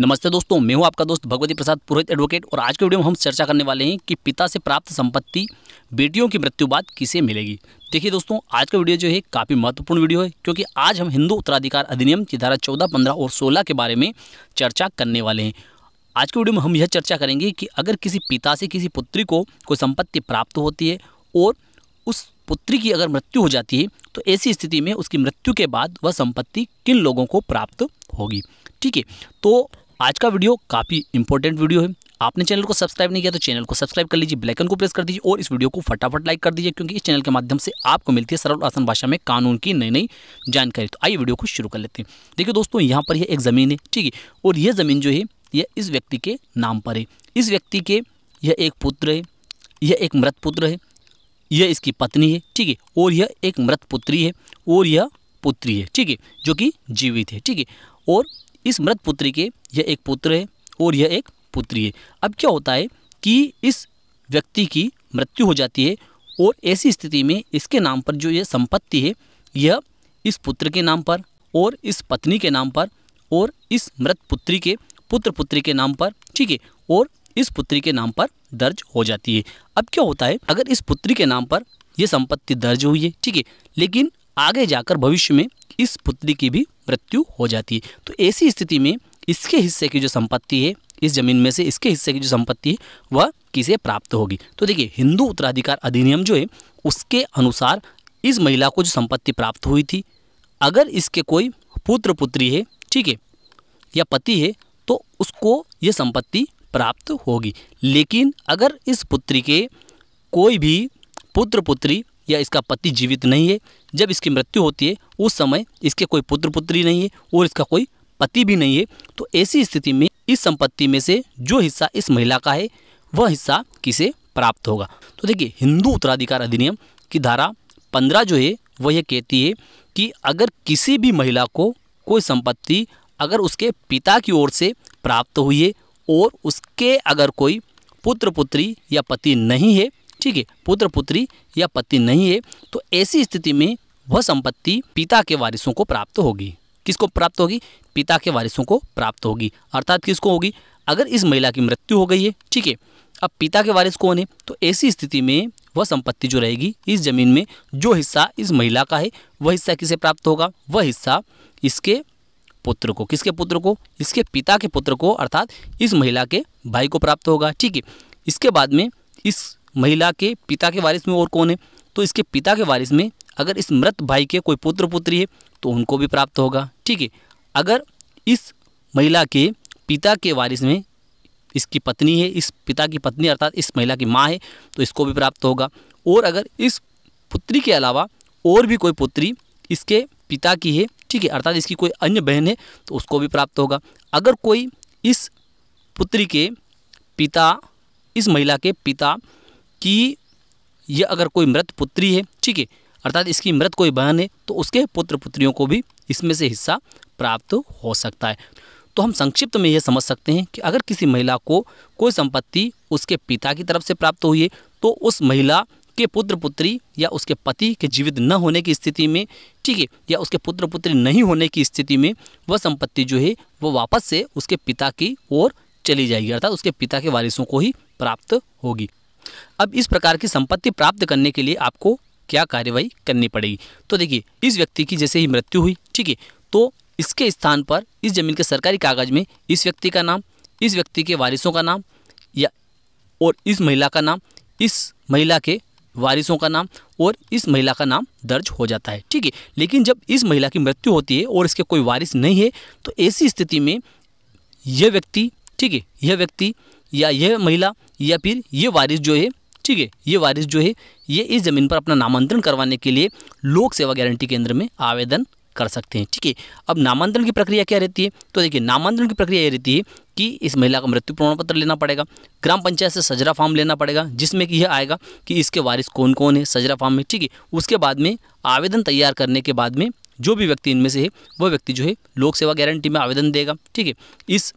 नमस्ते दोस्तों मैं हूं आपका दोस्त भगवती प्रसाद पुरोहित एडवोकेट और आज के वीडियो में हम चर्चा करने वाले हैं कि पिता से प्राप्त संपत्ति बेटियों की मृत्यु बाद किसे मिलेगी देखिए दोस्तों आज का वीडियो जो है काफ़ी महत्वपूर्ण वीडियो है क्योंकि आज हम हिंदू उत्तराधिकार अधिनियम की धारा चौदह पंद्रह और सोलह के बारे में चर्चा करने वाले हैं आज के वीडियो में हम यह चर्चा करेंगे कि अगर किसी पिता से किसी पुत्री को कोई संपत्ति प्राप्त होती है और उस पुत्री की अगर मृत्यु हो जाती है तो ऐसी स्थिति में उसकी मृत्यु के बाद वह संपत्ति किन लोगों को प्राप्त होगी ठीक है तो आज का वीडियो काफ़ी इंपॉर्टेंट वीडियो है आपने चैनल को सब्सक्राइब नहीं किया तो चैनल को सब्सक्राइब कर लीजिए बेलकन को प्रेस कर दीजिए और इस वीडियो को फटाफट लाइक कर दीजिए क्योंकि इस चैनल के माध्यम से आपको मिलती है सरल आसान भाषा में कानून की नई नई जानकारी तो आइए वीडियो को शुरू कर लेते हैं देखिए दोस्तों यहाँ पर यह एक ज़मीन है ठीक है और यह ज़मीन जो है यह इस व्यक्ति के नाम पर है इस व्यक्ति के यह एक पुत्र है यह एक मृत पुत्र है यह इसकी पत्नी है ठीक है और यह एक मृत पुत्री है और यह पुत्री है ठीक है जो कि जीवित है ठीक है और इस मृत पुत्री के यह एक पुत्र है और यह एक पुत्री है अब क्या होता है कि इस व्यक्ति की मृत्यु हो जाती है और ऐसी स्थिति में इसके नाम पर जो यह संपत्ति है यह इस पुत्र के नाम पर और इस पत्नी के नाम पर और इस मृत पुत्री के पुत्र पुत्री के नाम पर ठीक है और इस पुत्री के नाम पर दर्ज हो जाती है अब क्या होता है अगर इस पुत्री के नाम पर यह संपत्ति दर्ज हुई है ठीक है लेकिन आगे जाकर भविष्य में इस पुत्री की भी मृत्यु हो जाती है तो ऐसी स्थिति में इसके हिस्से की जो संपत्ति है इस जमीन में से इसके हिस्से की जो संपत्ति है वह किसे प्राप्त होगी तो देखिए हिंदू उत्तराधिकार अधिनियम जो है उसके अनुसार इस महिला को जो संपत्ति प्राप्त हुई थी अगर इसके कोई पुत्र पुत्री है ठीक है या पति है तो उसको ये संपत्ति प्राप्त होगी लेकिन अगर इस पुत्री के कोई भी पुत्र पुत्री या इसका पति जीवित नहीं है जब इसकी मृत्यु होती है उस समय इसके कोई पुत्र पुत्री नहीं है और इसका कोई पति भी नहीं है तो ऐसी स्थिति में इस संपत्ति में से जो हिस्सा इस महिला का है वह हिस्सा किसे प्राप्त होगा तो देखिए हिंदू उत्तराधिकार अधिनियम की धारा पंद्रह जो है वह यह कहती है कि अगर किसी भी महिला को कोई संपत्ति अगर उसके पिता की ओर से प्राप्त हुई है और उसके अगर कोई पुत्र पुत्री या पति नहीं है ठीक है पुत्र पुत्री या पति नहीं है तो ऐसी स्थिति में वह संपत्ति पिता के वारिसों को प्राप्त होगी किसको प्राप्त होगी पिता के वारिसों को प्राप्त होगी अर्थात किसको होगी अगर इस महिला की मृत्यु हो गई है ठीक है अब पिता के वारिस कौन है तो ऐसी स्थिति में वह संपत्ति जो रहेगी इस जमीन में जो हिस्सा इस महिला का है वह हिस्सा किसे प्राप्त होगा वह हिस्सा इसके पुत्र को किसके पुत्र को इसके पिता के पुत्र को अर्थात इस महिला के भाई को प्राप्त होगा ठीक है इसके बाद में इस महिला के पिता के वारिस में और कौन है तो इसके पिता के वारिस में अगर इस मृत भाई के कोई पुत्र पुत्री है तो उनको भी प्राप्त होगा ठीक है अगर इस महिला के पिता के वारिस में इसकी पत्नी है इस पिता की पत्नी अर्थात इस महिला की माँ है तो इसको भी प्राप्त होगा और अगर इस पुत्री के अलावा और भी कोई पुत्री इसके पिता की है ठीक है अर्थात इसकी कोई अन्य बहन है तो उसको भी प्राप्त होगा अगर कोई इस पुत्री के पिता इस महिला के पिता की यह अगर कोई मृत पुत्री है ठीक है अर्थात इसकी मृत कोई बहन है तो उसके पुत्र पुत्रियों को भी इसमें से हिस्सा प्राप्त हो सकता है तो हम संक्षिप्त में यह समझ सकते हैं कि अगर किसी महिला को कोई संपत्ति उसके पिता की तरफ से प्राप्त हुई है तो उस महिला के पुत्र पुत्री या उसके पति के जीवित न होने की स्थिति में ठीक है या उसके पुत्र पुत्री नहीं होने की स्थिति में वह संपत्ति जो है वह वापस से उसके पिता की ओर चली जाएगी अर्थात उसके पिता के वारिसों को ही प्राप्त होगी अब इस प्रकार की संपत्ति प्राप्त करने के लिए आपको क्या कार्यवाही करनी पड़ेगी तो देखिए इस व्यक्ति की जैसे ही मृत्यु हुई ठीक है तो इसके स्थान पर इस ज़मीन के सरकारी कागज़ में इस व्यक्ति का नाम इस व्यक्ति के वारिसों का नाम या और इस महिला का नाम इस महिला के वारिसों का नाम और इस महिला का नाम दर्ज हो जाता है ठीक है लेकिन जब इस महिला की मृत्यु होती है और इसके कोई वारिस नहीं है तो ऐसी स्थिति में यह व्यक्ति ठीक है यह व्यक्ति या यह महिला या फिर ये वारिस जो है ठीक है ये वारिस जो है ये इस ज़मीन पर अपना नामांतरण करवाने के लिए लोक सेवा गारंटी केंद्र में आवेदन कर सकते हैं ठीक है अब नामांतरण की प्रक्रिया क्या रहती है तो देखिए नामांतरण की प्रक्रिया ये रहती है कि इस महिला का मृत्यु प्रमाण पत्र लेना पड़ेगा ग्राम पंचायत से सजरा फॉर्म लेना पड़ेगा जिसमें कि यह आएगा कि इसके वारिस कौन कौन है सजरा फॉर्म में ठीक है उसके बाद में आवेदन तैयार करने के बाद में जो भी व्यक्ति इनमें से है वह व्यक्ति जो है लोक सेवा गारंटी में आवेदन देगा ठीक है इस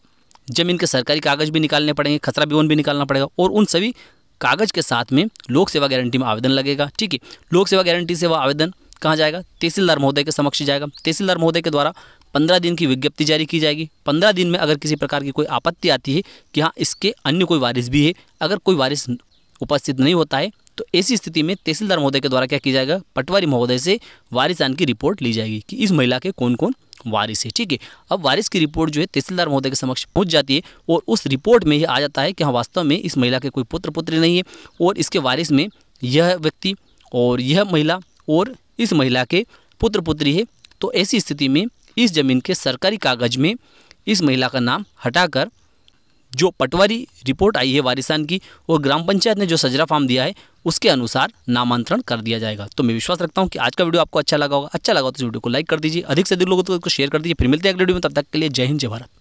जमीन के सरकारी कागज़ भी निकालने पड़ेंगे खसरा बिवन भी निकालना पड़ेगा और उन सभी कागज़ के साथ में लोक सेवा गारंटी में आवेदन लगेगा ठीक है लोक सेवा गारंटी से वह आवेदन कहाँ जाएगा तहसीलदार महोदय के समक्ष जाएगा तहसीलदार महोदय के द्वारा पंद्रह दिन की विज्ञप्ति जारी की जाएगी पंद्रह दिन में अगर किसी प्रकार की कोई आपत्ति आती है कि हाँ इसके अन्य कोई वारिस भी है अगर कोई वारिस उपस्थित नहीं होता है तो ऐसी स्थिति में तहसीलदार महोदय के द्वारा क्या किया जाएगा पटवारी महोदय से वारिसान की रिपोर्ट ली जाएगी कि इस महिला के कौन कौन वारिस है ठीक है अब वारिस की रिपोर्ट जो है तहसीलदार महोदय के समक्ष पहुंच जाती है और उस रिपोर्ट में ये आ जाता है कि हाँ वास्तव में इस महिला के कोई पुत्र पुत्री नहीं है और इसके वारिस में यह व्यक्ति और यह महिला और इस महिला के पुत्र पुत्री है तो ऐसी स्थिति में इस ज़मीन के सरकारी कागज में इस महिला का नाम हटाकर जो पटवारी रिपोर्ट आई है वारिसान की और ग्राम पंचायत ने जो सजरा फार्म दिया है उसके अनुसार नामांतरण कर दिया जाएगा तो मैं विश्वास रखता हूँ कि आज का वीडियो आपको अच्छा लगा होगा अच्छा लगा तो इस वीडियो को लाइक कर दीजिए अधिक से अधिक लोगों को तो शेयर कर दीजिए फिर मिलते हैं अगले वीडियो में तब तक के लिए जय हिंद जय भारत